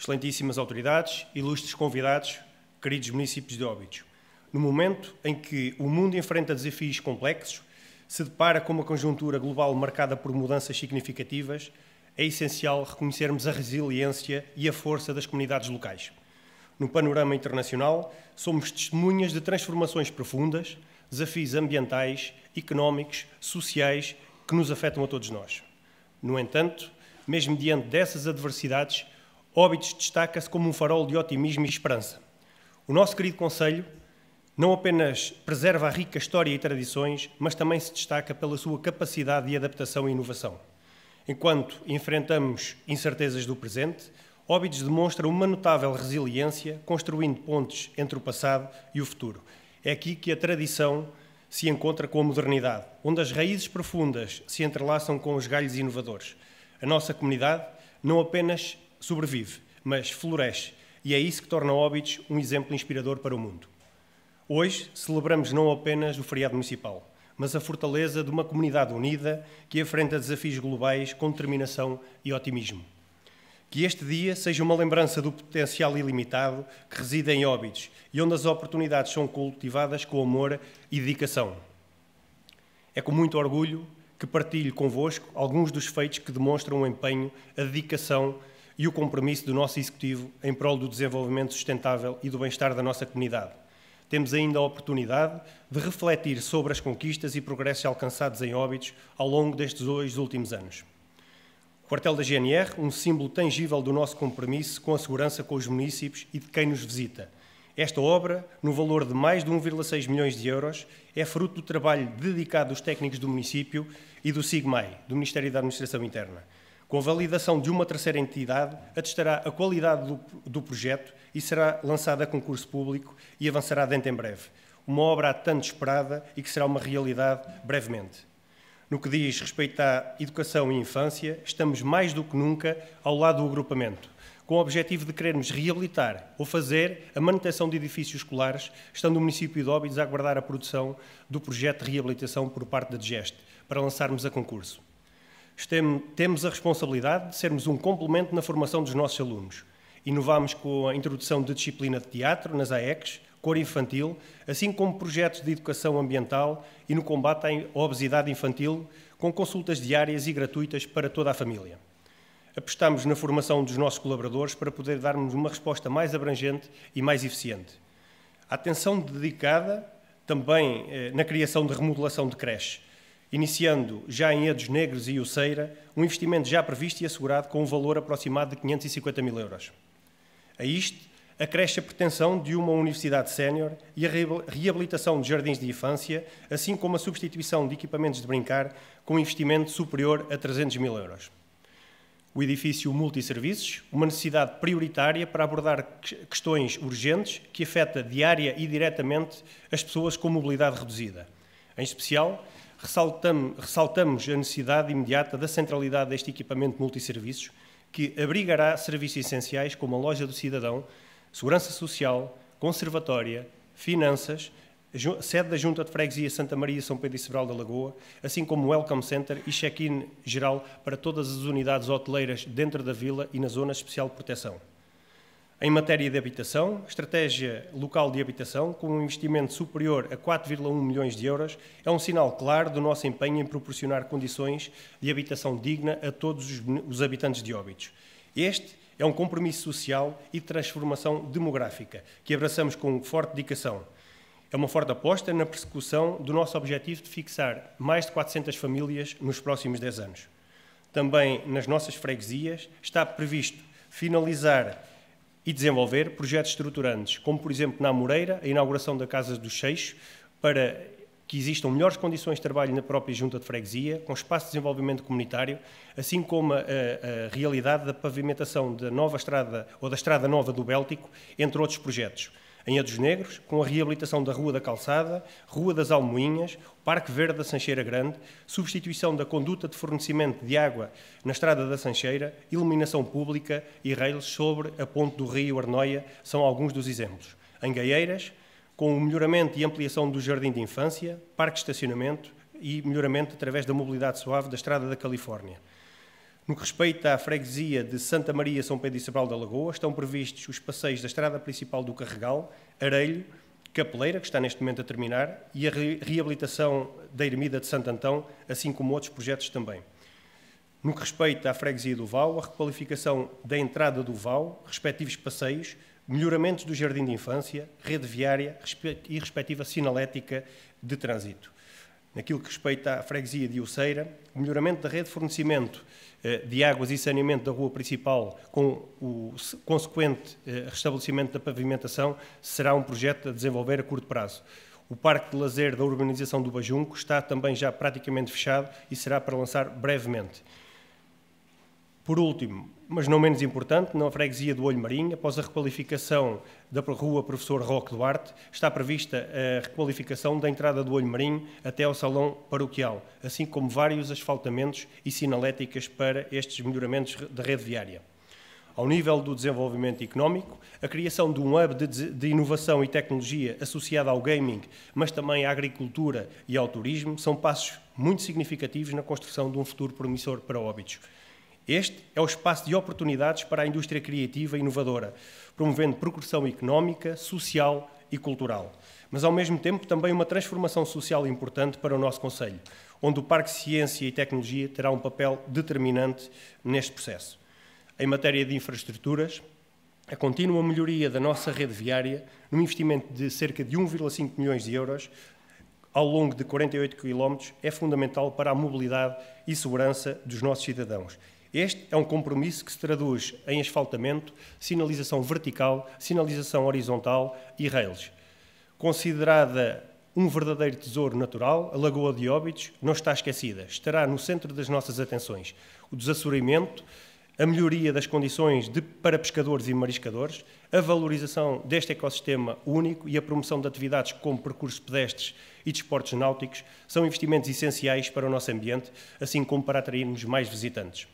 excelentíssimas autoridades, ilustres convidados, queridos municípios de Óbidos. No momento em que o mundo enfrenta desafios complexos, se depara com uma conjuntura global marcada por mudanças significativas, é essencial reconhecermos a resiliência e a força das comunidades locais. No panorama internacional, somos testemunhas de transformações profundas, desafios ambientais, económicos, sociais que nos afetam a todos nós. No entanto, mesmo diante dessas adversidades, Óbidos destaca-se como um farol de otimismo e esperança. O nosso querido Conselho não apenas preserva a rica história e tradições, mas também se destaca pela sua capacidade de adaptação e inovação. Enquanto enfrentamos incertezas do presente, Óbidos demonstra uma notável resiliência, construindo pontes entre o passado e o futuro. É aqui que a tradição se encontra com a modernidade, onde as raízes profundas se entrelaçam com os galhos inovadores. A nossa comunidade não apenas sobrevive, mas floresce, e é isso que torna Óbidos um exemplo inspirador para o mundo. Hoje celebramos não apenas o feriado municipal, mas a fortaleza de uma comunidade unida que enfrenta desafios globais com determinação e otimismo. Que este dia seja uma lembrança do potencial ilimitado que reside em Óbidos e onde as oportunidades são cultivadas com amor e dedicação. É com muito orgulho que partilho convosco alguns dos feitos que demonstram o empenho, a dedicação e o compromisso do nosso Executivo em prol do desenvolvimento sustentável e do bem-estar da nossa comunidade. Temos ainda a oportunidade de refletir sobre as conquistas e progressos alcançados em óbitos ao longo destes dois últimos anos. O quartel da GNR, um símbolo tangível do nosso compromisso com a segurança com os municípios e de quem nos visita. Esta obra, no valor de mais de 1,6 milhões de euros, é fruto do trabalho dedicado dos técnicos do município e do SIGMAI, do Ministério da Administração Interna com validação de uma terceira entidade, atestará a qualidade do, do projeto e será lançada a concurso público e avançará dentro em breve. Uma obra tanto esperada e que será uma realidade brevemente. No que diz respeito à educação e infância, estamos mais do que nunca ao lado do agrupamento, com o objetivo de querermos reabilitar ou fazer a manutenção de edifícios escolares, estando o município de Óbidos a aguardar a produção do projeto de reabilitação por parte da DGEST, para lançarmos a concurso temos a responsabilidade de sermos um complemento na formação dos nossos alunos. inovamos com a introdução de disciplina de teatro nas AECs, cor infantil, assim como projetos de educação ambiental e no combate à obesidade infantil, com consultas diárias e gratuitas para toda a família. Apostamos na formação dos nossos colaboradores para poder darmos uma resposta mais abrangente e mais eficiente. A atenção dedicada também eh, na criação de remodelação de creches iniciando já em Edos Negros e Uceira um investimento já previsto e assegurado com um valor aproximado de 550 mil euros. A isto acresce a pretensão de uma universidade sénior e a reabilitação de jardins de infância, assim como a substituição de equipamentos de brincar com um investimento superior a 300 mil euros. O edifício multisserviços, uma necessidade prioritária para abordar questões urgentes que afeta diária e diretamente as pessoas com mobilidade reduzida, em especial ressaltamos, a necessidade imediata da centralidade deste equipamento multisserviços, que abrigará serviços essenciais como a loja do cidadão, segurança social, conservatória, finanças, sede da Junta de Freguesia Santa Maria São Pedro e Sebral da Lagoa, assim como Welcome Center e check-in geral para todas as unidades hoteleiras dentro da vila e na Zona Especial de Proteção em matéria de habitação, estratégia local de habitação, com um investimento superior a 4,1 milhões de euros, é um sinal claro do nosso empenho em proporcionar condições de habitação digna a todos os habitantes de Óbidos. Este é um compromisso social e de transformação demográfica, que abraçamos com forte dedicação. É uma forte aposta na persecução do nosso objetivo de fixar mais de 400 famílias nos próximos 10 anos. Também nas nossas freguesias está previsto finalizar e desenvolver projetos estruturantes, como por exemplo na Moreira, a inauguração da Casa dos Seixos, para que existam melhores condições de trabalho na própria junta de freguesia, com espaço de desenvolvimento comunitário, assim como a, a, realidade da pavimentação da nova estrada ou da estrada nova do Béltico, entre outros projetos em Ados Negros, com a reabilitação da Rua da Calçada, Rua das Almoinhas, Parque Verde da Sancheira Grande, substituição da conduta de fornecimento de água na Estrada da Sancheira, iluminação pública e rails sobre a ponte do Rio Arnoia são alguns dos exemplos. Em Gaieiras, com o melhoramento e ampliação do Jardim de Infância, Parque de Estacionamento e melhoramento através da mobilidade suave da Estrada da Califórnia. No que respeita à freguesia de Santa Maria, São Pedro e Sabral da Lagoa, estão previstos os passeios da estrada principal do Carregal, Arelho, Capeleira, que está neste momento a terminar, e a reabilitação da Ermida de Santo Antão, assim como outros projetos também. No que respeita à freguesia do Val, a requalificação da entrada do Val, respectivos passeios, melhoramentos do jardim de infância, rede viária e respectiva sinalética de trânsito naquilo que respeita à freguesia de Uceira, o melhoramento da rede de fornecimento eh, de águas e saneamento da rua principal, com o consequente eh, restabelecimento da pavimentação, será um projeto a desenvolver a curto prazo. O parque de lazer da urbanização do Bajunco está também já praticamente fechado e será para lançar brevemente. Por último, mas não menos importante, na freguesia do Olho Marinho, após a requalificação da rua Professor Roque Duarte, está prevista a requalificação da entrada do Olho Marinho até ao Salão Paroquial, assim como vários asfaltamentos e sinaléticas para estes melhoramentos da rede viária. Ao nível do desenvolvimento económico, a criação de um hub de, de inovação e tecnologia associado ao gaming, mas também à agricultura e ao turismo, são passos muito significativos na construção de um futuro promissor para Óbidos. Este é o espaço de oportunidades para a indústria criativa e inovadora, promovendo progressão económica, social e cultural. Mas, ao mesmo tempo, também uma transformação social importante para o nosso Conselho, onde o Parque Ciência e Tecnologia terá um papel determinante neste processo. Em matéria de infraestruturas, a contínua melhoria da nossa rede viária, num investimento de cerca de 1,5 milhões de euros, ao longo de 48 quilómetros, é fundamental para a mobilidade e segurança dos nossos cidadãos este é um compromisso que se traduz em asfaltamento, sinalização vertical, sinalização horizontal e rails. Considerada um verdadeiro tesouro natural, a Lagoa de Óbidos não está esquecida, estará no centro das nossas atenções. O desassoreamento, a melhoria das condições de, para pescadores e mariscadores, a valorização deste ecossistema único e a promoção de atividades como percursos pedestres e desportos náuticos são investimentos essenciais para o nosso ambiente, assim como para atrairmos mais visitantes.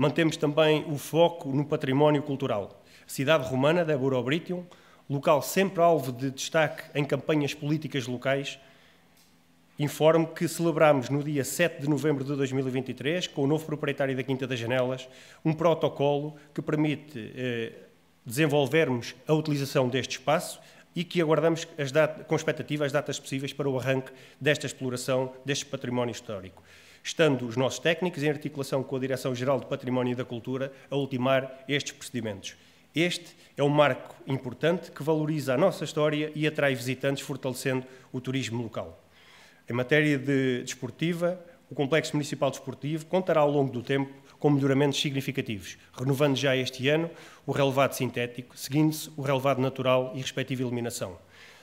Mantemos também o foco no património cultural. A cidade romana da Borobritium, local sempre alvo de destaque em campanhas políticas locais, informo que celebramos no dia 7 de novembro de 2023, com o novo proprietário da Quinta das Janelas, um protocolo que permite eh, desenvolvermos a utilização deste espaço e que aguardamos com expectativa as datas possíveis para o arranque desta exploração deste património histórico estando os nossos técnicos, em articulação com a Direção-Geral do Património e da Cultura, a ultimar estes procedimentos. Este é um marco importante que valoriza a nossa história e atrai visitantes, fortalecendo o turismo local. Em matéria de desportiva, o Complexo Municipal Desportivo contará ao longo do tempo com melhoramentos significativos, renovando já este ano o relevado sintético, seguindo-se o relevado natural e respectiva iluminação,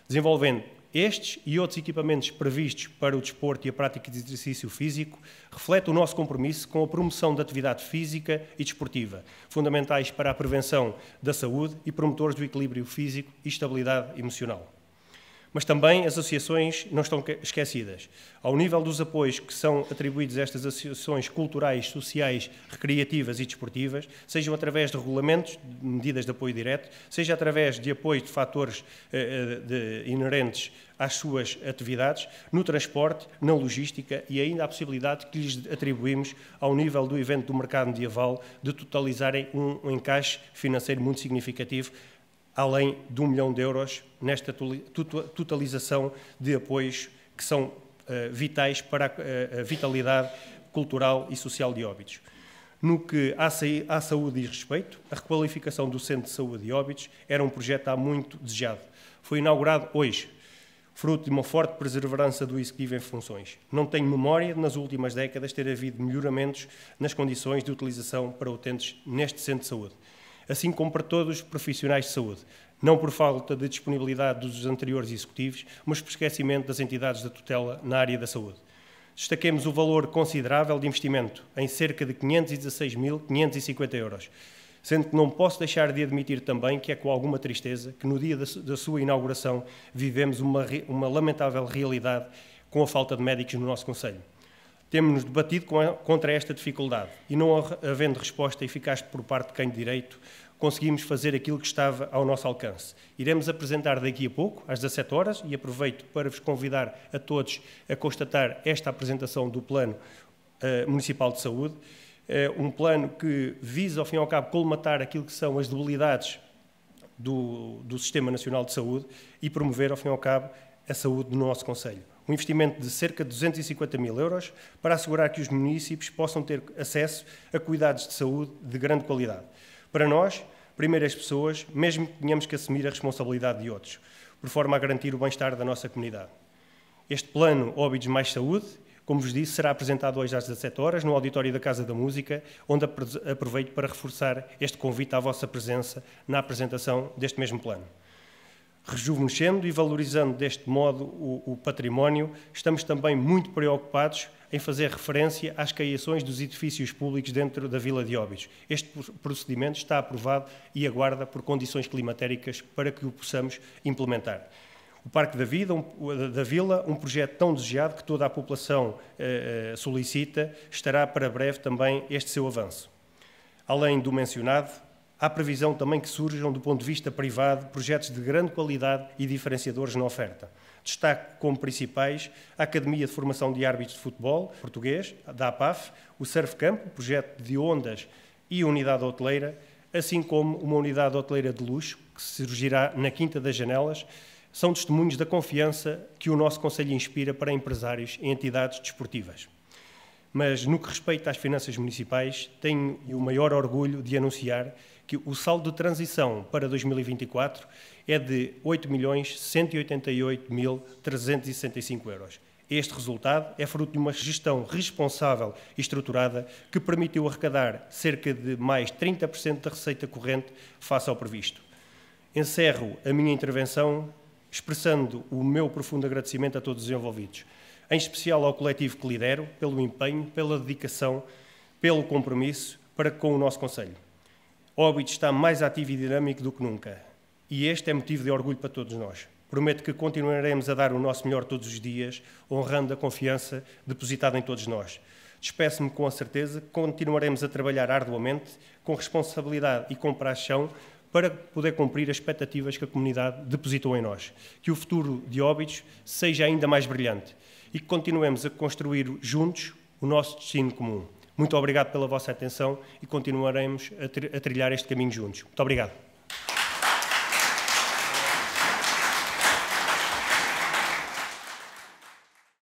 desenvolvendo estes e outros equipamentos previstos para o desporto e a prática de exercício físico refletem o nosso compromisso com a promoção da atividade física e desportiva, fundamentais para a prevenção da saúde e promotores do equilíbrio físico e estabilidade emocional. Mas também as associações não estão esquecidas. Ao nível dos apoios que são atribuídos a estas associações culturais, sociais, recreativas e desportivas, sejam através de regulamentos, de medidas de apoio direto, seja através de apoio de fatores eh, eh, de, inerentes às suas atividades, no transporte, na logística e ainda a possibilidade que lhes atribuímos, ao nível do evento do mercado medieval, de totalizarem um, um encaixe financeiro muito significativo além de um milhão de euros nesta totalização de apoios que são uh, vitais para a, eh, a, vitalidade cultural e social de Óbidos. No que à saúde diz respeito, a requalificação do Centro de Saúde de Óbidos era um projeto há muito desejado. Foi inaugurado hoje, fruto de uma forte perseverança do Executivo em funções. Não tenho memória de, nas últimas décadas, ter havido melhoramentos nas condições de utilização para utentes neste Centro de Saúde assim como para todos os profissionais de saúde, não por falta de disponibilidade dos anteriores executivos, mas por esquecimento das entidades da tutela na área da saúde. Destaquemos o valor considerável de investimento, em cerca de 516.550 euros, sendo que não posso deixar de admitir também que é com alguma tristeza que no dia da sua inauguração vivemos uma, uma lamentável realidade com a falta de médicos no nosso Conselho. Temos-nos debatido contra esta dificuldade e, não havendo resposta eficaz por parte de quem de direito, conseguimos fazer aquilo que estava ao nosso alcance. Iremos apresentar daqui a pouco, às 17 horas, e aproveito para vos convidar a todos a constatar esta apresentação do Plano uh, Municipal de Saúde, uh, um plano que visa, ao fim e ao cabo, colmatar aquilo que são as debilidades do, do Sistema Nacional de Saúde e promover, ao fim e ao cabo, a saúde do nosso Conselho um investimento de cerca de 250 mil euros para assegurar que os municípios possam ter acesso a cuidados de saúde de grande qualidade. Para nós, primeiras pessoas, mesmo que tenhamos que assumir a responsabilidade de outros, por forma a garantir o bem-estar da nossa comunidade. Este plano Óbidos Mais Saúde, como vos disse, será apresentado hoje às 17 horas no auditório da Casa da Música, onde aproveito para reforçar este convite à vossa presença na apresentação deste mesmo plano rejuvenescendo e valorizando deste modo o, o, património, estamos também muito preocupados em fazer referência às caiações dos edifícios públicos dentro da Vila de Óbidos. Este procedimento está aprovado e aguarda por condições climatéricas para que o possamos implementar. O Parque da, Vida, um, da Vila, um projeto tão desejado que toda a população eh, eh, solicita, estará para breve também este seu avanço. Além do mencionado, Há previsão também que surjam, do ponto de vista privado, projetos de grande qualidade e diferenciadores na oferta. Destaco como principais a Academia de Formação de Árbitros de Futebol Português, da APAF, o Surf Campo, projeto de ondas e unidade hoteleira, assim como uma unidade hoteleira de luxo, que surgirá na Quinta das Janelas, são testemunhos da confiança que o nosso Conselho inspira para empresários e entidades desportivas mas no que respeita às finanças municipais, tenho o maior orgulho de anunciar que o saldo de transição para 2024 é de 8.188.365 euros. Este resultado é fruto de uma gestão responsável e estruturada que permitiu arrecadar cerca de mais 30% da receita corrente face ao previsto. Encerro a minha intervenção expressando o meu profundo agradecimento a todos os envolvidos, em especial ao coletivo que lidero, pelo empenho, pela dedicação, pelo compromisso para com o nosso Conselho. Óbidos está mais ativo e dinâmico do que nunca. E este é motivo de orgulho para todos nós. Prometo que continuaremos a dar o nosso melhor todos os dias, honrando a confiança depositada em todos nós. Despeço-me com a certeza que continuaremos a trabalhar arduamente, com responsabilidade e com paixão, para poder cumprir as expectativas que a comunidade depositou em nós. Que o futuro de Óbidos seja ainda mais brilhante e que continuemos a construir juntos o nosso destino comum. Muito obrigado pela vossa atenção e continuaremos a, trilhar este caminho juntos. Muito obrigado.